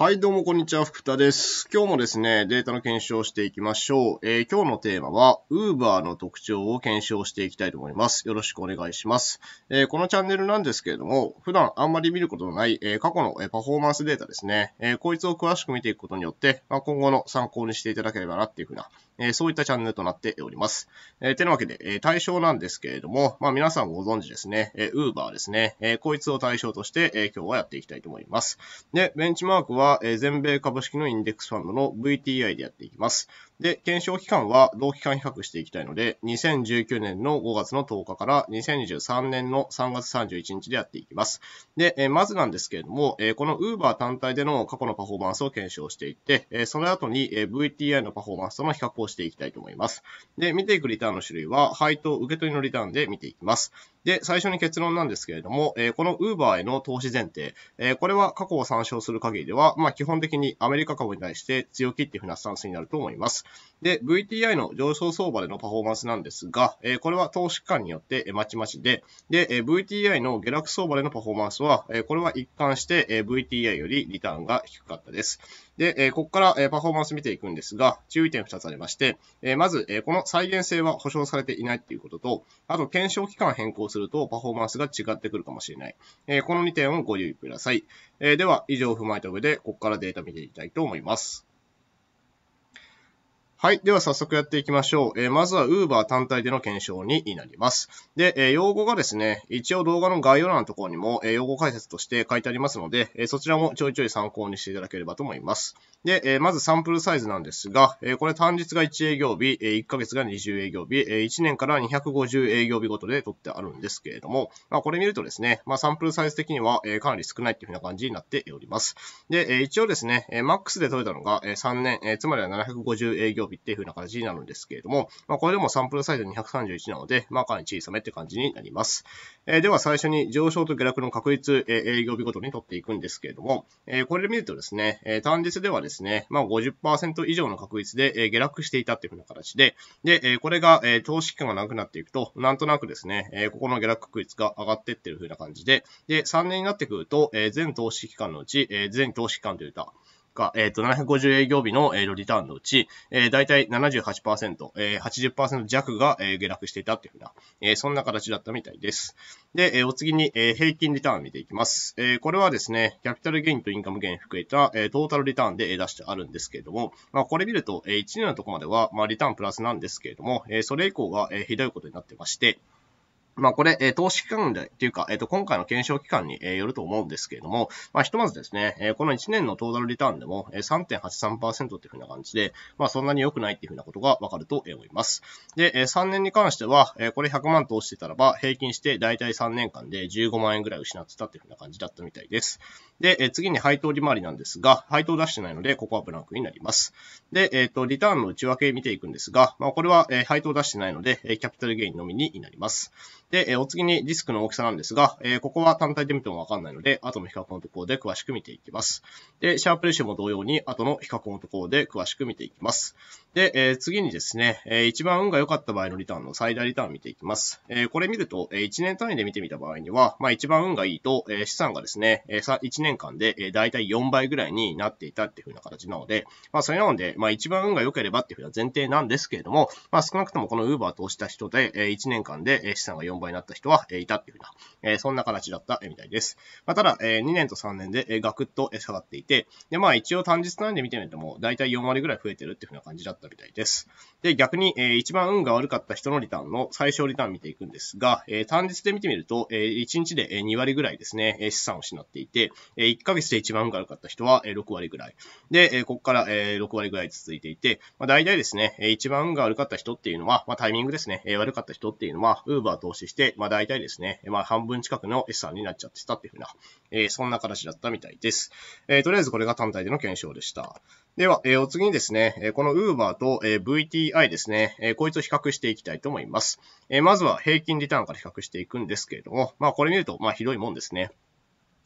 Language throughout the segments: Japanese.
はい、どうもこんにちは、福田です。今日もですね、データの検証をしていきましょう。えー、今日のテーマは、Uber の特徴を検証していきたいと思います。よろしくお願いします。えー、このチャンネルなんですけれども、普段あんまり見ることのない、えー、過去の、えパフォーマンスデータですね、えこいつを詳しく見ていくことによって、まあ、今後の参考にしていただければなっていうふうな、えそういったチャンネルとなっております。えてなわけで、え対象なんですけれども、まあ、皆さんご存知ですね、え Uber ですね、えこいつを対象として、え今日はやっていきたいと思います。で、ベンチマークは、は、え全米株式のインデックスファンドの VTI でやっていきます。で、検証期間は同期間比較していきたいので、2019年の5月の10日から2023年の3月31日でやっていきます。で、えまずなんですけれども、えこの Uber 単体での過去のパフォーマンスを検証していって、えその後に、え VTI のパフォーマンスとの比較をしていきたいと思います。で、見ていくリターンの種類は、配当受け取りのリターンで見ていきます。で、最初に結論なんですけれども、えこの Uber への投資前提、えこれは過去を参照する限りでは、まあ、基本的にアメリカ株に対して強気っていうふうなスタンスになると思います。で、VTI の上昇相場でのパフォーマンスなんですが、えー、これは投資機関によってまちまちで、で、えー、VTI の下落相場でのパフォーマンスは、えー、これは一貫して、えー、VTI よりリターンが低かったです。で、えー、ここから、えー、パフォーマンス見ていくんですが、注意点2つありまして、えー、まず、えー、この再現性は保証されていないっていうことと、あと、検証期間変更するとパフォーマンスが違ってくるかもしれない。えー、この2点をご留意ください。えー、では、以上を踏まえた上で、ここからデータ見ていきたいと思います。はい。では早速やっていきましょう。えー、まずは Uber 単体での検証になります。で、えー、用語がですね、一応動画の概要欄のところにも、えー、用語解説として書いてありますので、えそちらもちょいちょい参考にしていただければと思います。で、えまずサンプルサイズなんですが、えこれ単日が1営業日、え1ヶ月が20営業日、え1年から250営業日ごとで取ってあるんですけれども、まあ、これ見るとですね、まあ、サンプルサイズ的には、えかなり少ないっていうふうな感じになっております。で、え一応ですね、えマックスで取れたのが、え3年、えつまりは750営業日日っていう風な感じになるんですけれども、まあ、これでもサンプルサイズ231なので、まあ、かなり小さめって感じになります。えー、では最初に上昇と下落の確率、えー、営業日ごとに取っていくんですけれども、えー、これで見るとですね、えー、単日ではですね、まあ50%以上の確率で、え下落していたっていう風な形で、で、えー、これが、えー、投資期間がなくなっていくと、なんとなくですね、えー、ここの下落確率が上がってってる風な感じで、で、3年になってくると、えー、全投資期間のうち、えー、全投資期間というか、が、えっ、ー、と、750営業日の、えー、リターンのうち、えー、大体78%、えー、80%弱が、えー、下落していたというふうな、えー、そんな形だったみたいです。で、えー、お次に、えー、平均リターンを見ていきます。えー、これはですね、キャピタルゲインとインカムゲイン含めた、えー、トータルリターンで出してあるんですけれども、まあ、これ見ると、えー、1年のところまでは、まあ、リターンプラスなんですけれども、えー、それ以降が、えー、ひどいことになってまして、まあこれ、え投資期間で、っていうか、えっ、と、今回の検証期間に、えよると思うんですけれども、まあひとまずですね、えこの1年のトータルリターンでも、え3.83%っていうふうな感じで、まあそんなに良くないっていうふうなことがわかると思います。で、え3年に関しては、えこれ100万投資してたらば、平均して大体3年間で15万円ぐらい失ってたっていうふうな感じだったみたいです。で、え次に配当利回りなんですが、配当出してないので、ここはブランクになります。で、えっ、と、リターンの内訳見ていくんですが、まあこれは、え配当出してないので、えキャピタルゲインのみになります。で、えお次にディスクの大きさなんですが、えここは単体で見てもわかんないので、後の比較のところで詳しく見ていきます。で、シャープレシオも同様に後の比較のところで詳しく見ていきます。で、えー、次にですね、えー、一番運が良かった場合のリターンの最大リターンを見ていきます。えー、これ見ると、えー、1年単位で見てみた場合には、まあ一番運がいいと、えー、資産がですね、えー、さ1年間で、えー、大体4倍ぐらいになっていたっていうふうな形なので、まあそれなので、まあ一番運が良ければっていうふうな前提なんですけれども、まあ少なくともこの Uber 投資した人で、えー、1年間で、え資産が4倍になった人は、えー、いたっていうふうな、えー、そんな形だったみたいです。まあただ、えー、2年と3年で、えー、ガクッと下がっていて、でまあ一応単日単位で見てみても、大体4割ぐらい増えてるっていうふうな感じだったったみたいです。で、逆に、えー、一番運が悪かった人のリターンの最小リターン見ていくんですが、えー、単日で見てみると、えー、1日で2割ぐらいですね、資産を失っていて、えー、1ヶ月で一番運が悪かった人は6割ぐらい。で、えー、ここから、え6割ぐらい続いていて、まあ、大体ですね、一番運が悪かった人っていうのは、まあ、タイミングですね、え悪かった人っていうのは、ウーバー投資して、まあ、大体ですね、まあ、半分近くの資産になっちゃってたっていうふうな、えー、そんな形だったみたいです。えー、とりあえずこれが単体での検証でした。では、えー、お次にですね、このウーバパーと、え VTI ですね、えこいつを比較していきたいと思います。えまずは平均リターンから比較していくんですけれども、まあこれ見ると、まあひどいもんですね。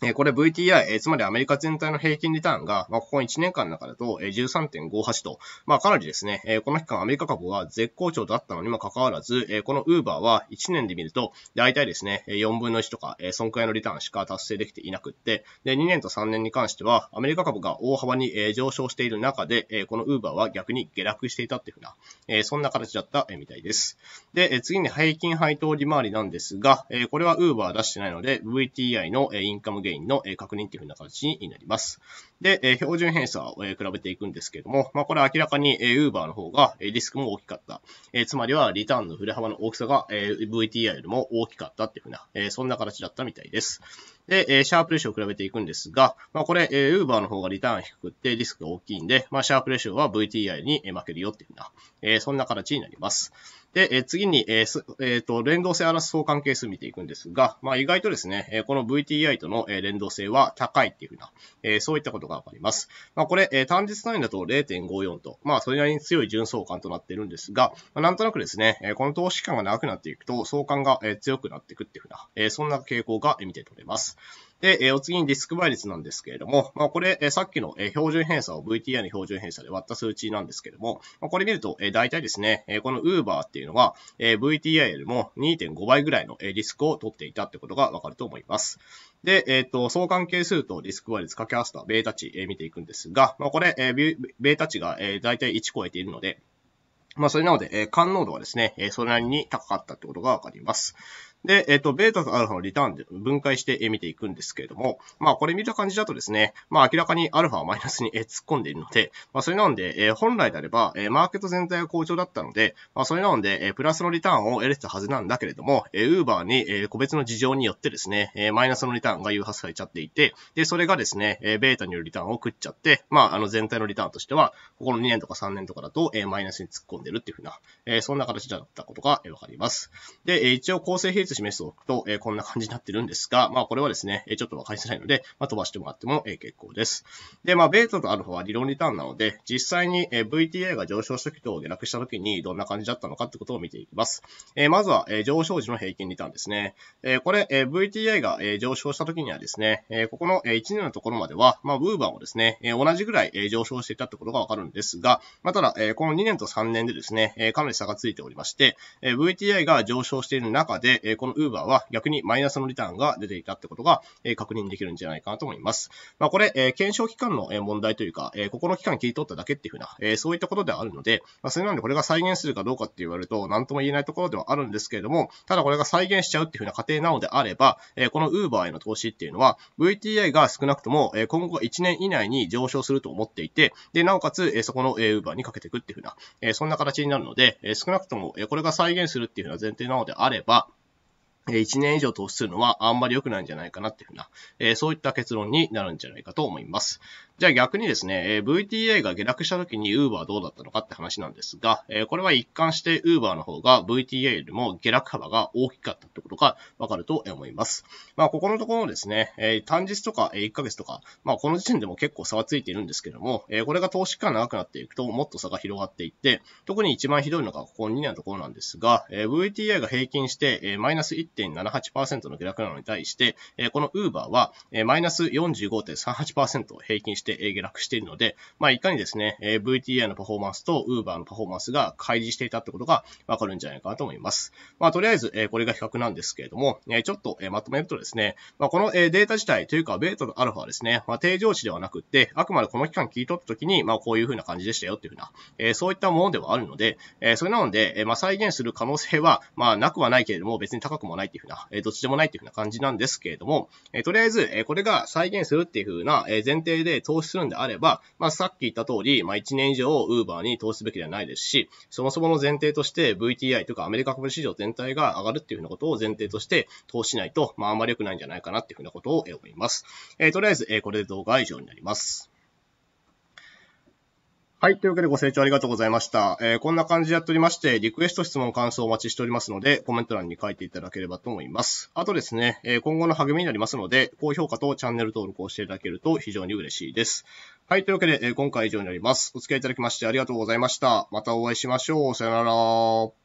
えこれ VTI、えつまりアメリカ全体の平均リターンが、まあ、ここ1年間の中だと、え13.58と、まあ、かなりですね、えこの期間アメリカ株は絶好調だったのにもかかわらず、えこの Uber は1年で見ると、大体ですね、4分の1とか、えそんくらいのリターンしか達成できていなくって、で、2年と3年に関しては、アメリカ株が大幅に、え上昇している中で、えこの Uber は逆に下落していたっていうふうな、えそんな形だった、えみたいです。で、え次に平均配当利回りなんですが、えこれは Uber は出してないので、VTI の、えインカムゲーゲイの確認というふうな形になります。で、標準偏差を比べていくんですけども、まあ、これは明らかに Uber の方がリスクも大きかった。つまりはリターンの振れ幅の大きさが VTI よりも大きかったっていうふうな、そんな形だったみたいです。で、シャープレシオを比べていくんですが、まあ、これ、Uber の方がリターン低くてリスクが大きいんで、まあ、シャープレシオは VTI に負けるよっていうふうな、そんな形になります。で、え次に、えーえー、と連動性を表す相関係数見ていくんですが、まあ、意外とですね、えこの VTI との、え連動性は高いっていうふうな、えそういったことがわかります。まあ、これ、え単日単位だと0.54と、まあ、それなりに強い純相関となっているんですが、まあ、なんとなくですね、えこの投資期間が長くなっていくと相関が、え強くなっていくっていうふうな、えそんな傾向が見て取れます。で、えー、お次にディスク倍率なんですけれども、まあ、これ、えー、さっきの、えー、標準偏差を VTI の標準偏差で割った数値なんですけれども、まあ、これ見ると、えー、大体ですね、えー、この Uber っていうのは、えー、VTI よりも2.5倍ぐらいの、えー、リスクを取っていたってことがわかると思います。で、えっ、ー、と、相関係数とリスク倍率掛け合わせたベータ値、えー、見ていくんですが、まあ、これ、えー、ベータ値が、えー、大体1超えているので、まあ、それなので、えー、感濃度はですね、えー、それなりに高かったってことがわかります。で、えっ、と、ベータとアルファをリターンで分解して見ていくんですけれども、まあ、これ見た感じだとですね、まあ、明らかにアルファはマイナスに突っ込んでいるので、まあ、それなので、本来であれば、マーケット全体が好調だったので、まあ、それなので、プラスのリターンを得れてたはずなんだけれども、ウーバーに、個別の事情によってですね、マイナスのリターンが誘発されちゃっていて、で、それがですね、ベータによるリターンを食っちゃって、まあ、あの、全体のリターンとしては、ここの2年とか3年とかだと、マイナスに突っ込んでるっていうふうな、そんな形だったことが、わかります。で、一応構成比率示すおくと、えこんな感じになってるんですが、まあこれはですね、えちょっとわかりづらいので、まあ、飛ばしてもらっても、え結構です。で、まあベータとアルファは理論リターンなので、実際に、え VTA が上昇した時と下落した時にどんな感じだったのかってことを見ていきます。えまずは、え上昇時の平均リターンですね。えこれ、え VTA が、え上昇した時にはですね、えここの、え1年のところまでは、まあウーバーをですね、え同じぐらい、え上昇していたってことがわかるんですが、まあ、ただ、えこの2年と3年でですね、えかなり差がついておりまして、え VTA が上昇している中で、このウーバーは逆にマイナスのリターンが出ていたってことが、え確認できるんじゃないかなと思います。まあ、これ、え検証期間の問題というか、えここの期間切り取っただけっていうふうな、えそういったことではあるので、まあ、それなのでこれが再現するかどうかって言われると、何とも言えないところではあるんですけれども、ただこれが再現しちゃうっていうふうな過程なのであれば、えこのウーバーへの投資っていうのは、VTI が少なくとも、え今後1年以内に上昇すると思っていて、で、なおかつ、えそこの、えーバーにかけていくっていうふうな、えそんな形になるので、え少なくとも、えこれが再現するっていうふうな前提なのであれば、1年以上投資するのはあんまり良くないんじゃないかなっていうふうな、えそういった結論になるんじゃないかと思います。じゃあ逆にですね、VTA が下落した時に Uber はどうだったのかって話なんですが、これは一貫して Uber の方が VTA よりも下落幅が大きかったってことがわかると思います。まあ、ここのところですね、単日とか1ヶ月とか、まあ、この時点でも結構差はついているんですけども、これが投資期間長くなっていくともっと差が広がっていって、特に一番ひどいのがここ2年のところなんですが、VTA が平均して、マイナス1.78%の下落なのに対して、この Uber は、マイナス45.38%を平均してして、え下落しているので、まあ、いかにですね、え VTI のパフォーマンスと Uber のパフォーマンスが開示していたってことがわかるんじゃないかなと思います。まあ、とりあえず、えこれが比較なんですけれども、えちょっと、えまとめるとですね、まあ、この、えデータ自体というか、ベータとアルファですね、まあ、定常値ではなくって、あくまでこの期間切り取った時に、まあ、こういう風な感じでしたよっていう風な、えそういったものではあるので、えそれなので、えまあ、再現する可能性は、まあ、なくはないけれども、別に高くもないっていう風な、えどっちでもないっていう風な感じなんですけれども、えとりあえず、えこれが再現するっていう風な、え前提で投資するんであれば、まあ、さっき言った通り、まあ、1年以上 Uber に投資すべきではないですし、そもそもの前提として VTI とかアメリカ株市場全体が上がるっていうふうなことを前提として投資しないと、まあ、あんまり良くないんじゃないかなっていうふうなことを思います。えー、とりあえず、えー、これで動画は以上になります。はい。というわけでご清聴ありがとうございました。えー、こんな感じでやっておりまして、リクエスト、質問、感想をお待ちしておりますので、コメント欄に書いていただければと思います。あとですね、えー、今後の励みになりますので、高評価とチャンネル登録をしていただけると非常に嬉しいです。はい。というわけで、えー、今回以上になります。お付き合いいただきましてありがとうございました。またお会いしましょう。さよなら。